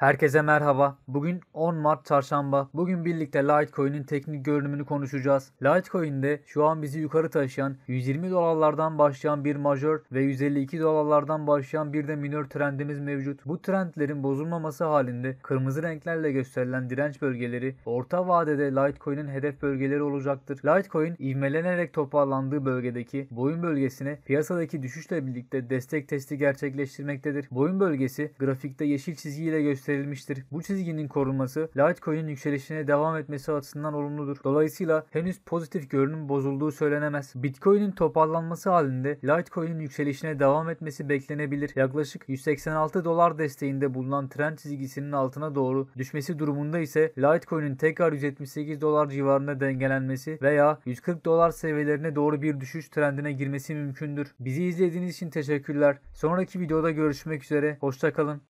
Herkese merhaba. Bugün 10 Mart Çarşamba. Bugün birlikte Litecoin'in teknik görünümünü konuşacağız. Litecoin'de şu an bizi yukarı taşıyan 120 dolarlardan başlayan bir majör ve 152 dolarlardan başlayan bir de minör trendimiz mevcut. Bu trendlerin bozulmaması halinde kırmızı renklerle gösterilen direnç bölgeleri orta vadede Litecoin'in hedef bölgeleri olacaktır. Litecoin ivmelenerek toparlandığı bölgedeki boyun bölgesine piyasadaki düşüşle birlikte destek testi gerçekleştirmektedir. Boyun bölgesi grafikte yeşil çizgiyle gösterilir gösterilmiştir. Bu çizginin korunması Litecoin'in yükselişine devam etmesi açısından olumludur. Dolayısıyla henüz pozitif görünüm bozulduğu söylenemez. Bitcoin'in toparlanması halinde Litecoin'in yükselişine devam etmesi beklenebilir. Yaklaşık 186 dolar desteğinde bulunan trend çizgisinin altına doğru düşmesi durumunda ise Litecoin'in tekrar 178 dolar civarında dengelenmesi veya 140 dolar seviyelerine doğru bir düşüş trendine girmesi mümkündür. Bizi izlediğiniz için teşekkürler. Sonraki videoda görüşmek üzere. Hoşçakalın.